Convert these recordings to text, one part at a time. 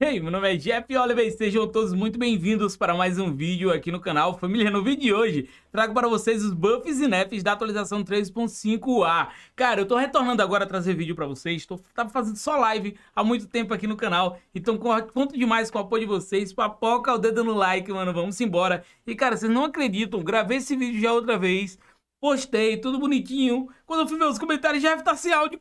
Ei, meu nome é Jeff Oliver e sejam todos muito bem-vindos para mais um vídeo aqui no canal Família. No vídeo de hoje, trago para vocês os buffs e nefs da atualização 3.5a. Cara, eu tô retornando agora a trazer vídeo para vocês, tô, tava fazendo só live há muito tempo aqui no canal, então conto demais com o apoio de vocês, papoca o dedo no like, mano, vamos embora. E cara, vocês não acreditam, gravei esse vídeo já outra vez, postei, tudo bonitinho, quando eu fui ver os comentários, Jeff tá sem áudio...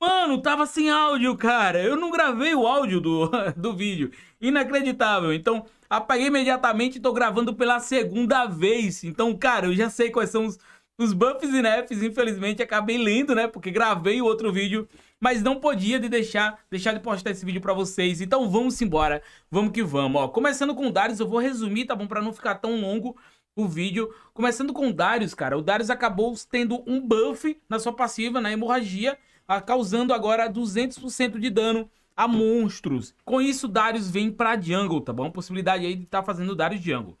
Mano, tava sem áudio, cara. Eu não gravei o áudio do, do vídeo. Inacreditável. Então, apaguei imediatamente e tô gravando pela segunda vez. Então, cara, eu já sei quais são os, os buffs e nefs. Infelizmente, acabei lendo, né? Porque gravei o outro vídeo, mas não podia de deixar, deixar de postar esse vídeo pra vocês. Então, vamos embora. Vamos que vamos. Ó, começando com o Darius, eu vou resumir, tá bom? Pra não ficar tão longo o vídeo. Começando com o Darius, cara. O Darius acabou tendo um buff na sua passiva, na hemorragia causando agora 200% de dano a monstros. Com isso, Darius vem pra jungle, tá bom? Possibilidade aí de estar tá fazendo Darius jungle.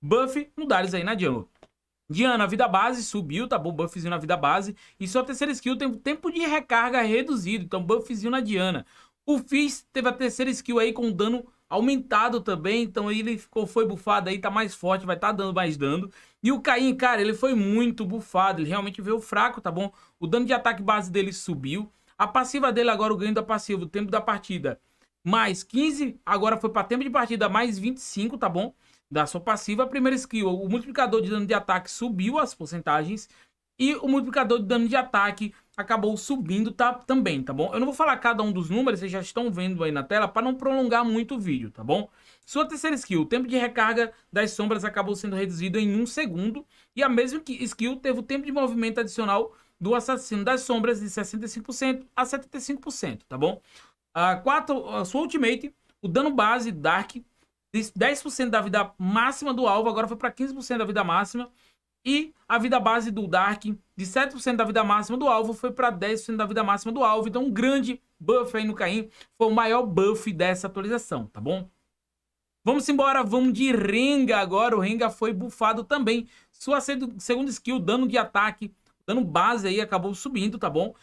Buff no Darius aí na jungle. Diana, vida base subiu, tá bom? Buffzinho na vida base. E sua terceira skill tem tempo de recarga reduzido, então buffzinho na Diana. O Fizz teve a terceira skill aí com dano aumentado também, então ele ficou, foi bufado aí, tá mais forte, vai tá dando mais dano. E o Caim, cara, ele foi muito bufado, ele realmente veio fraco, tá bom? O dano de ataque base dele subiu. A passiva dele agora, o ganho da passiva, o tempo da partida, mais 15, agora foi para tempo de partida, mais 25, tá bom? Da sua passiva, a primeira skill, o multiplicador de dano de ataque subiu as porcentagens e o multiplicador de dano de ataque acabou subindo tá, também, tá bom? Eu não vou falar cada um dos números, vocês já estão vendo aí na tela, para não prolongar muito o vídeo, tá bom? Sua terceira skill, o tempo de recarga das sombras acabou sendo reduzido em 1 um segundo, e a mesma skill teve o tempo de movimento adicional do assassino das sombras de 65% a 75%, tá bom? A, quatro, a sua ultimate, o dano base Dark, 10% da vida máxima do alvo, agora foi para 15% da vida máxima, e a vida base do Dark, de 7% da vida máxima do alvo, foi para 10% da vida máxima do alvo. Então, um grande buff aí no Caim. Foi o maior buff dessa atualização, tá bom? Vamos embora, vamos de Renga agora. O Renga foi bufado também. Sua segunda skill, dano de ataque, dano base aí acabou subindo, tá bom?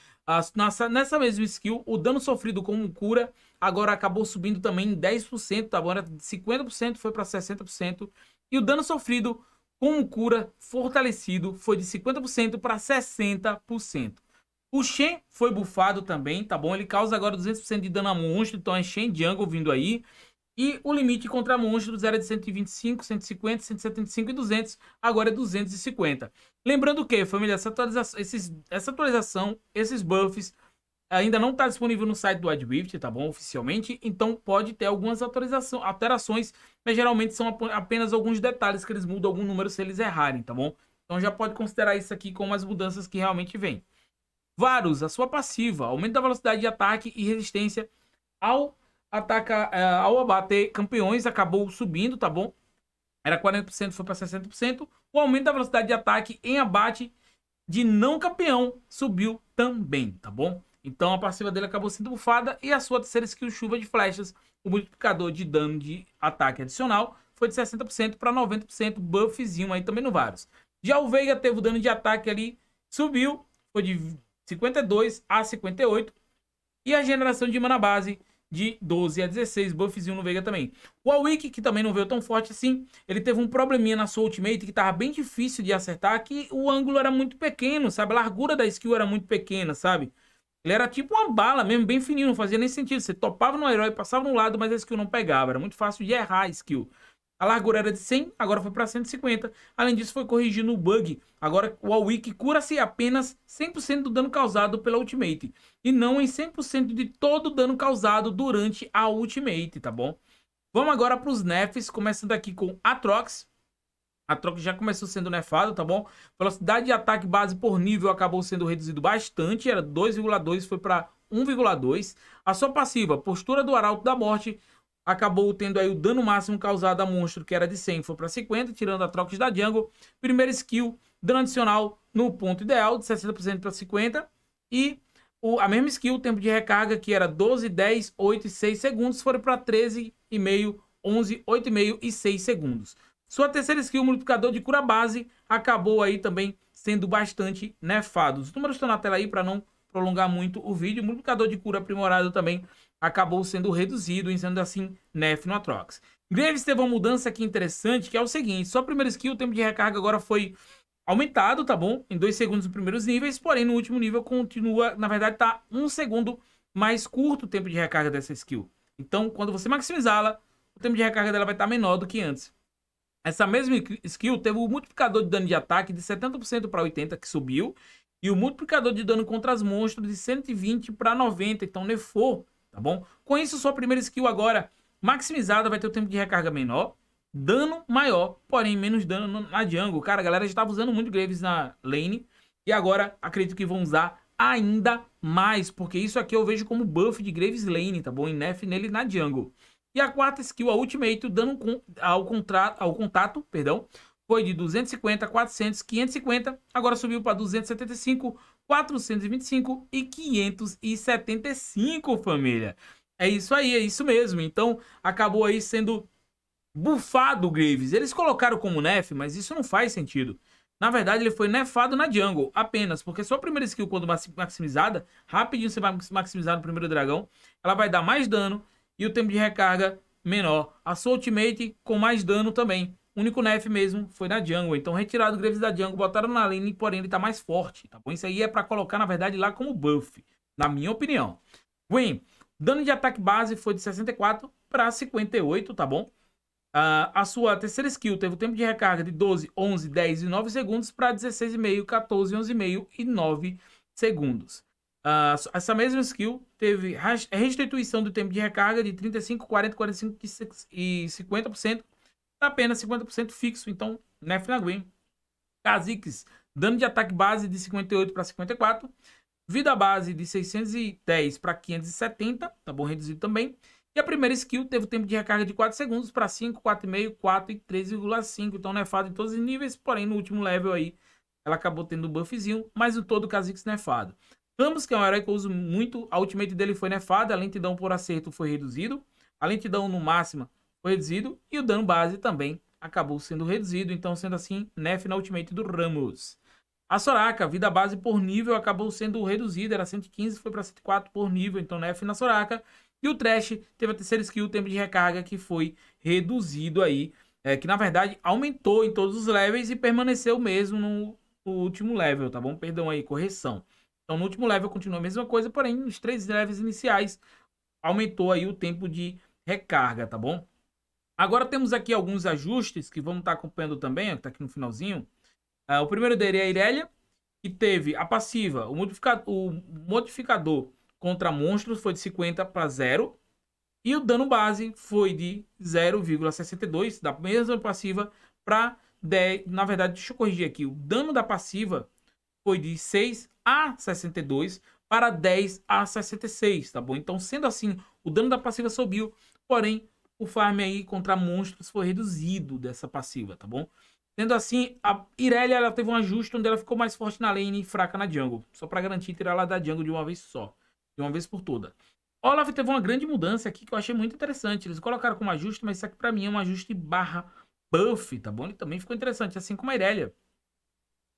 Nossa, nessa mesma skill, o dano sofrido como cura agora acabou subindo também em 10%, tá bom? Era de 50% foi para 60%. E o dano sofrido com o Cura fortalecido, foi de 50% para 60%. O Shen foi bufado também, tá bom? Ele causa agora 200% de dano a monstro, então é Shen Jungle vindo aí. E o limite contra monstros era de 125, 150, 175 e 200, agora é 250. Lembrando que, família, essa atualização, esses, essa atualização, esses buffs ainda não está disponível no site do Adwift, tá bom? Oficialmente, então pode ter algumas alterações, mas geralmente são apenas alguns detalhes que eles mudam algum número se eles errarem, tá bom? Então já pode considerar isso aqui como as mudanças que realmente vêm. Varus, a sua passiva, aumento da velocidade de ataque e resistência ao ataca, eh, ao abater campeões, acabou subindo, tá bom? Era 40%, foi para 60%. O aumento da velocidade de ataque em abate de não campeão subiu também, tá bom? Então a passiva dele acabou sendo bufada e a sua terceira skill chuva de flechas, o multiplicador de dano de ataque adicional, foi de 60% para 90%, buffzinho aí também no Varus. Já o Veiga teve o dano de ataque ali, subiu, foi de 52 a 58. E a generação de mana base de 12 a 16, buffzinho no Veiga também. O Awiki, que também não veio tão forte assim, ele teve um probleminha na sua ultimate que tava bem difícil de acertar, que o ângulo era muito pequeno, sabe? A largura da skill era muito pequena, sabe? Ele era tipo uma bala mesmo, bem fininho, não fazia nem sentido. Você topava no herói, passava no lado, mas a skill não pegava. Era muito fácil de errar a skill. A largura era de 100, agora foi para 150. Além disso, foi corrigindo o bug. Agora o wiki cura-se apenas 100% do dano causado pela Ultimate. E não em 100% de todo o dano causado durante a Ultimate, tá bom? Vamos agora para os nerfs, começando aqui com Atrox. A troca já começou sendo nefada, tá bom? Velocidade de ataque base por nível acabou sendo reduzido bastante, era 2,2, foi para 1,2. A sua passiva, postura do Arauto da Morte, acabou tendo aí o dano máximo causado a monstro, que era de 100, foi para 50, tirando a troca da jungle. Primeira skill, dano adicional no ponto ideal, de 60% para 50. E o, a mesma skill, tempo de recarga, que era 12, 10, 8 e 6 segundos, foram para 13,5, 11, 8,5 e 6 segundos. Sua terceira skill, multiplicador de cura base, acabou aí também sendo bastante nefado. Os números estão na tela aí para não prolongar muito o vídeo. O multiplicador de cura aprimorado também acabou sendo reduzido, sendo assim nef no Atrox. Graves teve uma mudança aqui interessante, que é o seguinte, sua primeira skill, o tempo de recarga agora foi aumentado, tá bom? Em dois segundos nos primeiros níveis, porém no último nível continua, na verdade tá um segundo mais curto o tempo de recarga dessa skill. Então, quando você maximizá-la, o tempo de recarga dela vai estar tá menor do que antes. Essa mesma skill teve o multiplicador de dano de ataque de 70% para 80%, que subiu, e o multiplicador de dano contra as monstros de 120 para 90, então nefou, tá bom? Com isso, sua primeira skill agora maximizada vai ter o tempo de recarga menor, dano maior, porém menos dano na jungle. Cara, a galera já estava usando muito Graves na lane, e agora acredito que vão usar ainda mais, porque isso aqui eu vejo como buff de Graves lane, tá bom? E nerf nele na jungle. E a quarta skill, a Ultimate, o dano ao, contrato, ao contato, perdão, foi de 250, 400, 550, agora subiu para 275, 425 e 575, família. É isso aí, é isso mesmo. Então, acabou aí sendo bufado o Graves. Eles colocaram como nef, mas isso não faz sentido. Na verdade, ele foi nefado na jungle, apenas, porque sua primeira skill, quando maximizada, rapidinho você vai maximizar no primeiro dragão, ela vai dar mais dano, e o tempo de recarga menor. A sua ultimate com mais dano também. O único nerf mesmo foi na jungle. Então retiraram o Graves da jungle, botaram na lane, porém ele tá mais forte, tá bom? Isso aí é para colocar, na verdade, lá como buff, na minha opinião. Gwen, dano de ataque base foi de 64 para 58, tá bom? Uh, a sua terceira skill teve o tempo de recarga de 12, 11, 10 e 9 segundos para 16,5, 14, 11,5 e 9 segundos. Uh, essa mesma skill teve restituição do tempo de recarga de 35, 40, 45 e 50%, tá apenas 50% fixo. Então, Nef né, na Green. Kha'Zix, dano de ataque base de 58 para 54, vida base de 610 para 570, tá bom reduzido também. E a primeira skill teve o tempo de recarga de 4 segundos para 5, 4,5, 4 e 3,5. Então, nefado né, em todos os níveis, porém no último level aí ela acabou tendo um buffzinho, mas no todo Kha'Zix nefado. Ramos que é um herói que eu uso muito, a ultimate dele foi nefada, a lentidão por acerto foi reduzido, a lentidão no máxima foi reduzido e o dano base também acabou sendo reduzido, então sendo assim, nef na ultimate do Ramos. A Soraka, vida base por nível, acabou sendo reduzida, era 115, foi para 104 por nível, então nef na Soraka. E o Trash teve a terceira skill, tempo de recarga, que foi reduzido aí, é, que na verdade aumentou em todos os levels e permaneceu mesmo no, no último level, tá bom? Perdão aí, correção. Então, no último level continua a mesma coisa, porém, nos três levels iniciais aumentou aí o tempo de recarga, tá bom? Agora temos aqui alguns ajustes que vamos estar tá acompanhando também, que tá aqui no finalzinho. Uh, o primeiro dele é a Irelia, que teve a passiva, o, modifica o modificador contra monstros foi de 50 para 0, e o dano base foi de 0,62 da mesma passiva para 10. Na verdade, deixa eu corrigir aqui. O dano da passiva foi de 6 a 62 para 10 a 66, tá bom? Então, sendo assim, o dano da passiva subiu, porém, o farm aí contra monstros foi reduzido dessa passiva, tá bom? Sendo assim, a Irelia ela teve um ajuste onde ela ficou mais forte na lane e fraca na jungle, só para garantir tirar ela da jungle de uma vez só, de uma vez por toda. Olaf teve uma grande mudança aqui que eu achei muito interessante. Eles colocaram como ajuste, mas isso aqui para mim é um ajuste barra buff, tá bom? Ele também ficou interessante, assim como a Irelia.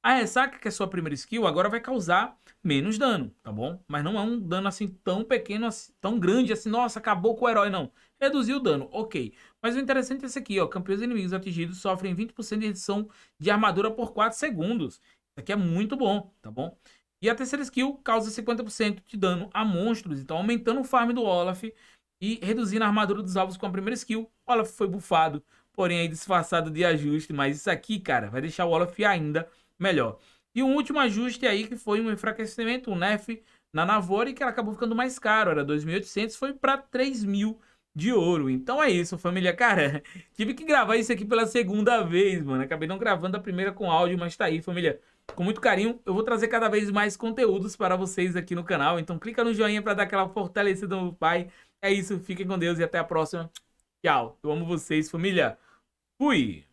A ah, ressaca, é, que é sua primeira skill, agora vai causar menos dano, tá bom? Mas não é um dano assim tão pequeno, assim, tão grande, assim, nossa, acabou com o herói, não. Reduziu o dano, ok. Mas o interessante é esse aqui, ó. Campeões inimigos atingidos sofrem 20% de redução de armadura por 4 segundos. Isso aqui é muito bom, tá bom? E a terceira skill causa 50% de dano a monstros, então aumentando o farm do Olaf e reduzindo a armadura dos alvos com a primeira skill. Olaf foi bufado, porém aí disfarçado de ajuste, mas isso aqui, cara, vai deixar o Olaf ainda melhor. E um último ajuste aí que foi um enfraquecimento, um NEF na e que ela acabou ficando mais caro, era 2.800, foi para 3.000 de ouro. Então é isso, família. Cara, tive que gravar isso aqui pela segunda vez, mano. Acabei não gravando a primeira com áudio, mas tá aí, família. Com muito carinho, eu vou trazer cada vez mais conteúdos para vocês aqui no canal. Então clica no joinha para dar aquela fortalecida no pai. É isso, fiquem com Deus e até a próxima. Tchau. Eu amo vocês, família. Fui.